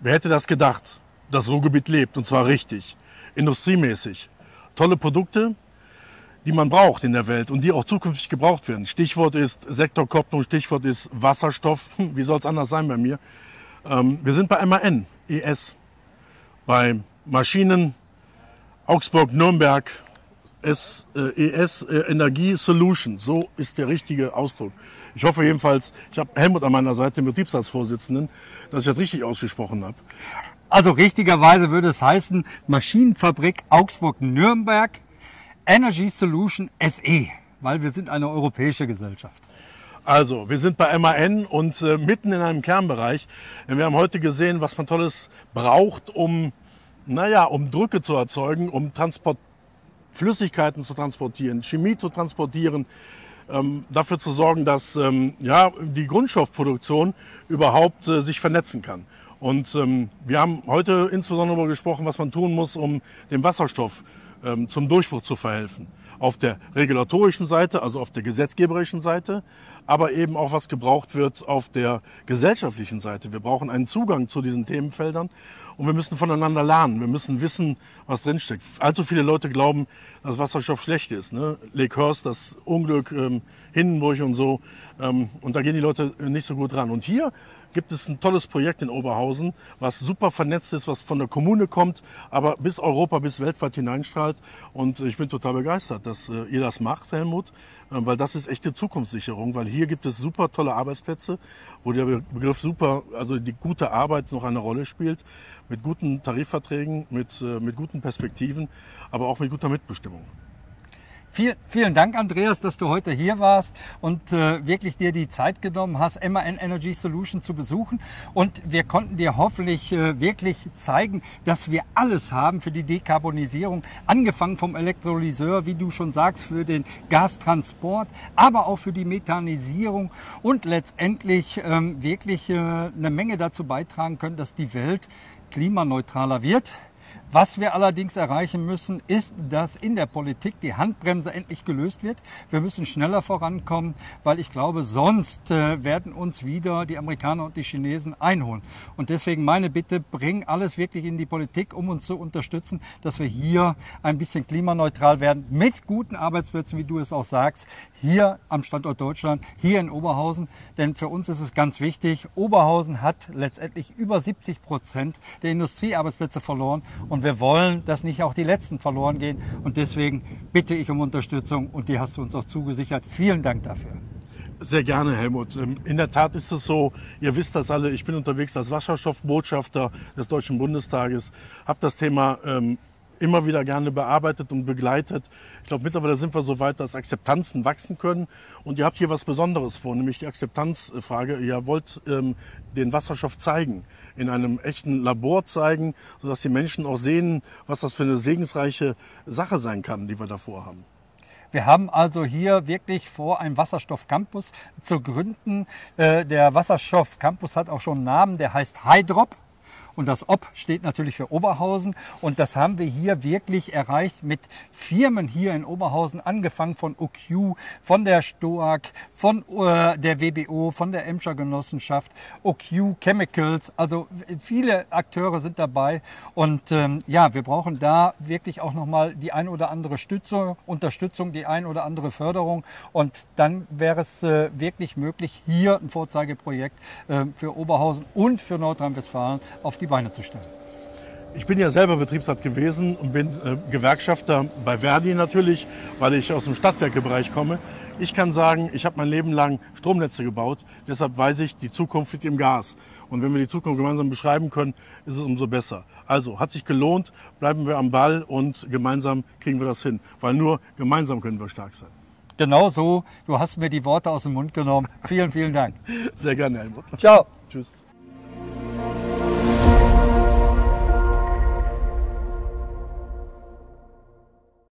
Wer hätte das gedacht? Das Ruhrgebiet lebt und zwar richtig, industriemäßig. Tolle Produkte, die man braucht in der Welt und die auch zukünftig gebraucht werden. Stichwort ist Sektorkopplung, Stichwort ist Wasserstoff. Hm, wie soll es anders sein bei mir? Ähm, wir sind bei MAN, ES, bei Maschinen Augsburg, Nürnberg, ES, äh, ES äh, Energie Solutions. So ist der richtige Ausdruck. Ich hoffe jedenfalls, ich habe Helmut an meiner Seite, den Betriebsratsvorsitzenden, dass ich das richtig ausgesprochen habe. Also richtigerweise würde es heißen Maschinenfabrik Augsburg-Nürnberg Energy Solution SE, weil wir sind eine europäische Gesellschaft. Also, wir sind bei MAN und äh, mitten in einem Kernbereich. Wir haben heute gesehen, was man Tolles braucht, um, naja, um Drücke zu erzeugen, um Transport Flüssigkeiten zu transportieren, Chemie zu transportieren, ähm, dafür zu sorgen, dass ähm, ja, die Grundstoffproduktion überhaupt äh, sich vernetzen kann. Und ähm, wir haben heute insbesondere darüber gesprochen, was man tun muss, um dem Wasserstoff ähm, zum Durchbruch zu verhelfen auf der regulatorischen Seite, also auf der gesetzgeberischen Seite, aber eben auch was gebraucht wird auf der gesellschaftlichen Seite. Wir brauchen einen Zugang zu diesen Themenfeldern und wir müssen voneinander lernen. Wir müssen wissen, was drinsteckt. Allzu viele Leute glauben, dass Wasserstoff schlecht ist. Ne? Lake Hurst, das Unglück, ähm, Hindenburg und so. Ähm, und da gehen die Leute nicht so gut ran. Und hier gibt es ein tolles Projekt in Oberhausen, was super vernetzt ist, was von der Kommune kommt, aber bis Europa, bis weltweit hineinstrahlt. Und ich bin total begeistert dass äh, ihr das macht, Helmut, ähm, weil das ist echte Zukunftssicherung, weil hier gibt es super tolle Arbeitsplätze, wo der Begriff super, also die gute Arbeit noch eine Rolle spielt, mit guten Tarifverträgen, mit, äh, mit guten Perspektiven, aber auch mit guter Mitbestimmung. Viel, vielen Dank, Andreas, dass du heute hier warst und äh, wirklich dir die Zeit genommen hast, MAN Energy Solution zu besuchen. Und wir konnten dir hoffentlich äh, wirklich zeigen, dass wir alles haben für die Dekarbonisierung, angefangen vom Elektrolyseur, wie du schon sagst, für den Gastransport, aber auch für die Methanisierung und letztendlich ähm, wirklich äh, eine Menge dazu beitragen können, dass die Welt klimaneutraler wird. Was wir allerdings erreichen müssen, ist, dass in der Politik die Handbremse endlich gelöst wird. Wir müssen schneller vorankommen, weil ich glaube, sonst äh, werden uns wieder die Amerikaner und die Chinesen einholen. Und deswegen meine Bitte, bring alles wirklich in die Politik, um uns zu unterstützen, dass wir hier ein bisschen klimaneutral werden mit guten Arbeitsplätzen, wie du es auch sagst, hier am Standort Deutschland, hier in Oberhausen. Denn für uns ist es ganz wichtig, Oberhausen hat letztendlich über 70 Prozent der Industriearbeitsplätze verloren und wir wollen, dass nicht auch die letzten verloren gehen. Und deswegen bitte ich um Unterstützung und die hast du uns auch zugesichert. Vielen Dank dafür. Sehr gerne, Helmut. Ähm, in der Tat ist es so, ihr wisst das alle, ich bin unterwegs als Wasserstoffbotschafter des Deutschen Bundestages, habe das Thema ähm, immer wieder gerne bearbeitet und begleitet. Ich glaube, mittlerweile sind wir so weit, dass Akzeptanzen wachsen können. Und ihr habt hier was Besonderes vor, nämlich die Akzeptanzfrage. Ihr wollt ähm, den Wasserstoff zeigen, in einem echten Labor zeigen, sodass die Menschen auch sehen, was das für eine segensreiche Sache sein kann, die wir davor haben. Wir haben also hier wirklich vor, einen Wasserstoff-Campus zu gründen. Äh, der Wasserstoff-Campus hat auch schon einen Namen, der heißt Hydrop. Und das Ob steht natürlich für Oberhausen. Und das haben wir hier wirklich erreicht mit Firmen hier in Oberhausen, angefangen von OQ, von der STOAG, von äh, der WBO, von der Emscher Genossenschaft, OQ Chemicals. Also viele Akteure sind dabei. Und ähm, ja, wir brauchen da wirklich auch nochmal die ein oder andere Stütze, Unterstützung, die ein oder andere Förderung. Und dann wäre es äh, wirklich möglich, hier ein Vorzeigeprojekt äh, für Oberhausen und für Nordrhein-Westfalen auf die die Weine zu stellen. Ich bin ja selber Betriebsrat gewesen und bin äh, Gewerkschafter bei Verdi natürlich, weil ich aus dem Stadtwerkebereich komme. Ich kann sagen, ich habe mein Leben lang Stromnetze gebaut, deshalb weiß ich, die Zukunft liegt im Gas. Und wenn wir die Zukunft gemeinsam beschreiben können, ist es umso besser. Also hat sich gelohnt, bleiben wir am Ball und gemeinsam kriegen wir das hin, weil nur gemeinsam können wir stark sein. Genau so, du hast mir die Worte aus dem Mund genommen. Vielen, vielen Dank. Sehr gerne, Helmut. Ciao. Tschüss.